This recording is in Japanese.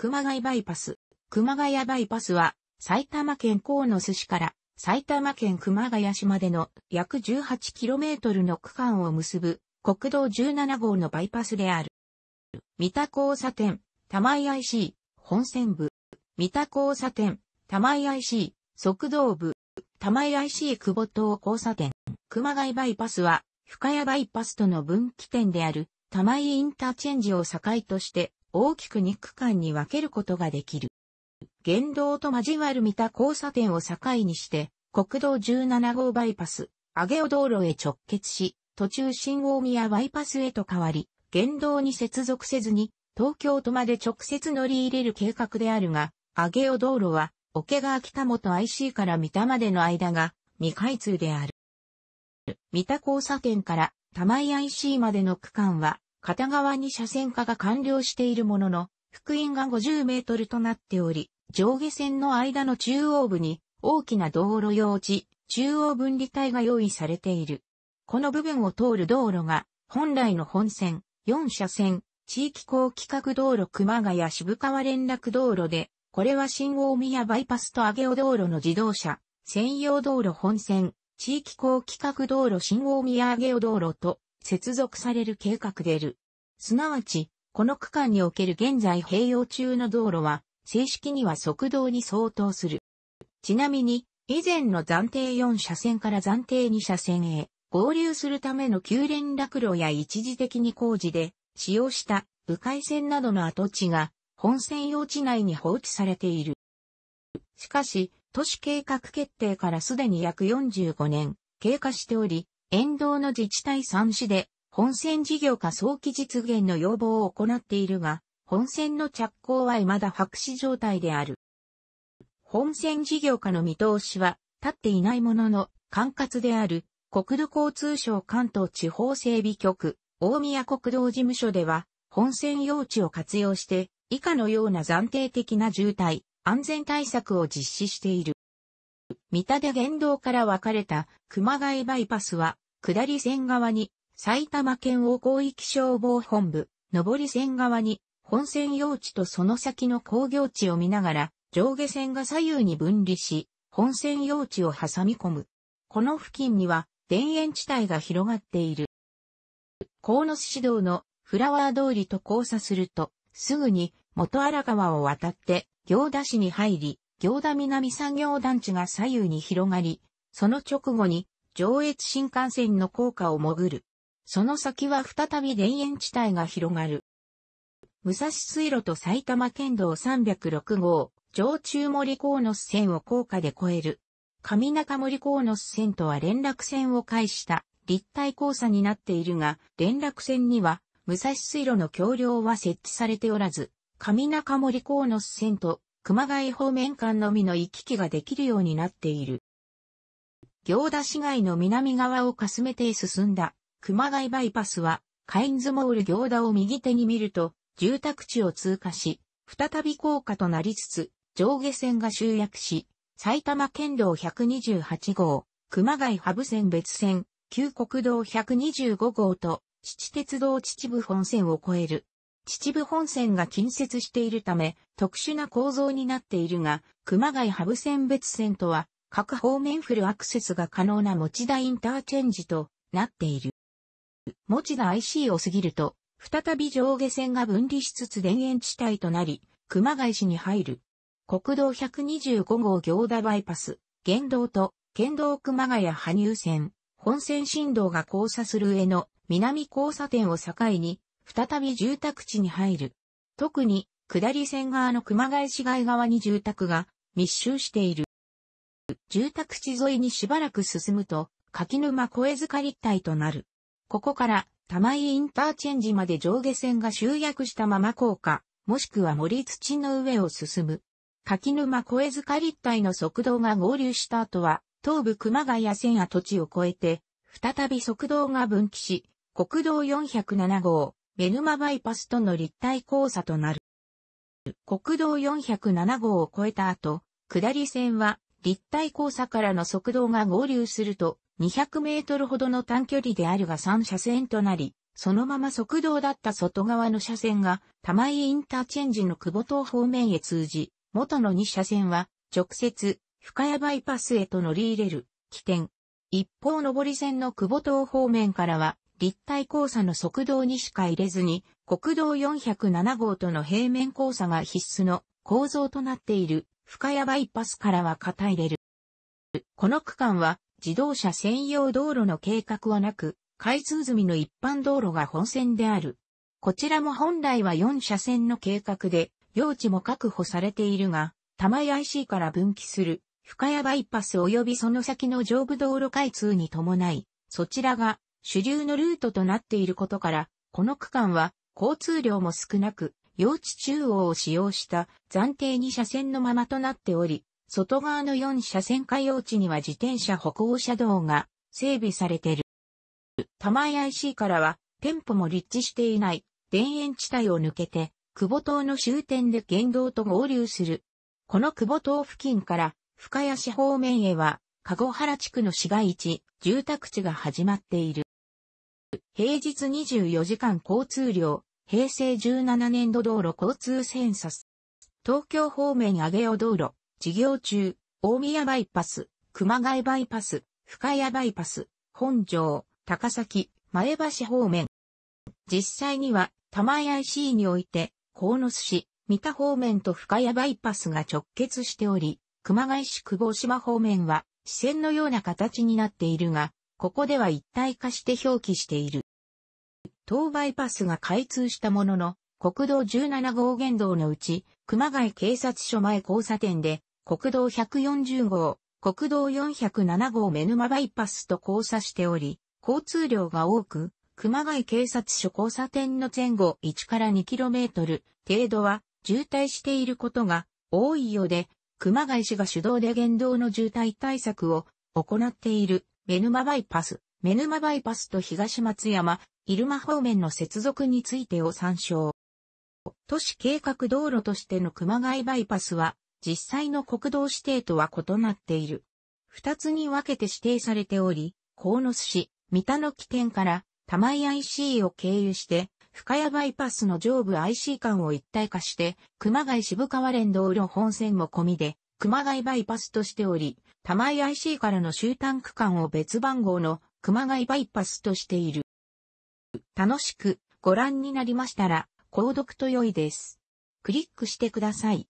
熊谷バイパス。熊谷バイパスは、埼玉県野寿司から埼玉県熊谷市までの約 18km の区間を結ぶ国道17号のバイパスである。三田交差点、玉井 IC、本線部。三田交差点、玉井 IC、側道部。玉井 IC 久保島交差点。熊谷バイパスは、深谷バイパスとの分岐点である、玉井インターチェンジを境として、大きく2区間に分けることができる。原道と交わる三田交差点を境にして、国道17号バイパス、上尾道路へ直結し、途中新大宮バイパスへと変わり、原道に接続せずに、東京都まで直接乗り入れる計画であるが、上尾道路は、桶川北本 IC から三田までの間が未開通である。三田交差点から玉井 IC までの区間は片側に車線化が完了しているものの、福音が50メートルとなっており、上下線の間の中央部に大きな道路用地、中央分離帯が用意されている。この部分を通る道路が、本来の本線、4車線、地域高規格道路熊谷渋川連絡道路で、これは新大宮バイパスと上尾道路の自動車、専用道路本線、地域高規格道路新大宮上尾道路と、接続される計画でる。すなわち、この区間における現在併用中の道路は、正式には側道に相当する。ちなみに、以前の暫定4車線から暫定2車線へ合流するための急連絡路や一時的に工事で使用した迂回線などの跡地が本線用地内に放置されている。しかし、都市計画決定からすでに約45年経過しており、沿道の自治体3市で、本線事業化早期実現の要望を行っているが、本線の着工は未だ白紙状態である。本線事業化の見通しは、立っていないものの、管轄である、国土交通省関東地方整備局、大宮国道事務所では、本線用地を活用して、以下のような暫定的な渋滞、安全対策を実施している。三田で言動から分かれた熊谷バイパスは、下り線側に埼玉県を広域消防本部、上り線側に本線用地とその先の工業地を見ながら、上下線が左右に分離し、本線用地を挟み込む。この付近には田園地帯が広がっている。鴻巣市道のフラワー通りと交差すると、すぐに元荒川を渡って行田市に入り、行田南産業団地が左右に広がり、その直後に上越新幹線の高架を潜る。その先は再び田園地帯が広がる。武蔵水路と埼玉県道306号、上中森高野線を高架で越える。上中森高野線とは連絡線を介した立体交差になっているが、連絡線には武蔵水路の橋梁は設置されておらず、上中森高野線と熊谷方面間のみの行き来ができるようになっている。行田市街の南側をかすめて進んだ熊谷バイパスは、カインズモール行田を右手に見ると、住宅地を通過し、再び高架となりつつ、上下線が集約し、埼玉県道128号、熊谷ハブ線別線、旧国道125号と、七鉄道秩父本線を越える。秩父本線が近接しているため、特殊な構造になっているが、熊谷ハブ線別線とは、各方面フルアクセスが可能な持田インターチェンジとなっている。持田 IC を過ぎると、再び上下線が分離しつつ田園地帯となり、熊谷市に入る。国道125号行田バイパス、県道と県道熊谷羽生線、本線振動が交差する上の南交差点を境に、再び住宅地に入る。特に、下り線側の熊谷市街側に住宅が密集している。住宅地沿いにしばらく進むと、柿沼小江塚立体となる。ここから、玉井インターチェンジまで上下線が集約したまま降下、もしくは森土の上を進む。柿沼小江塚立体の側道が合流した後は、東部熊谷線跡地を越えて、再び側道が分岐し、国道407号、目沼バイパスとの立体交差となる。国道407号を越えた後、下り線は立体交差からの速道が合流すると200メートルほどの短距離であるが3車線となり、そのまま速道だった外側の車線が玉井インターチェンジの久保島方面へ通じ、元の2車線は直接深谷バイパスへと乗り入れる起点。一方上り線の久保島方面からは立体交差の側道にしか入れずに、国道407号との平面交差が必須の構造となっている深谷バイパスからは肩入れる。この区間は自動車専用道路の計画はなく、開通済みの一般道路が本線である。こちらも本来は4車線の計画で、用地も確保されているが、玉井 IC から分岐する深谷バイパス及びその先の上部道路開通に伴い、そちらが主流のルートとなっていることから、この区間は交通量も少なく、用地中央を使用した暫定2車線のままとなっており、外側の4車線下用地には自転車歩行車道が整備されている。玉井 IC からは店舗も立地していない田園地帯を抜けて、久保島の終点で県道と合流する。この久保島付近から深谷市方面へは、籠原地区の市街地、住宅地が始まっている。平日24時間交通量、平成17年度道路交通センサス。東京方面上尾道路、事業中、大宮バイパス、熊谷バイパス、深谷バイパス、本庄、高崎、前橋方面。実際には、玉井 IC において、鴻巣市、三田方面と深谷バイパスが直結しており、熊谷市久保島方面は、支線のような形になっているが、ここでは一体化して表記している。東バイパスが開通したものの、国道17号原道のうち、熊谷警察署前交差点で、国道140号、国道407号目沼バイパスと交差しており、交通量が多く、熊谷警察署交差点の前後1から 2km 程度は渋滞していることが多いようで、熊谷市が主導で言動の渋滞対策を行っている。メヌマバイパス、メヌマバイパスと東松山、入間方面の接続についてを参照。都市計画道路としての熊谷バイパスは、実際の国道指定とは異なっている。二つに分けて指定されており、河野市、三田の起点から、玉井 IC を経由して、深谷バイパスの上部 IC 間を一体化して、熊谷渋川連道路本線も込みで、熊谷バイパスとしており、玉井 IC からの終端区間を別番号の熊谷バイパスとしている。楽しくご覧になりましたら、購読と良いです。クリックしてください。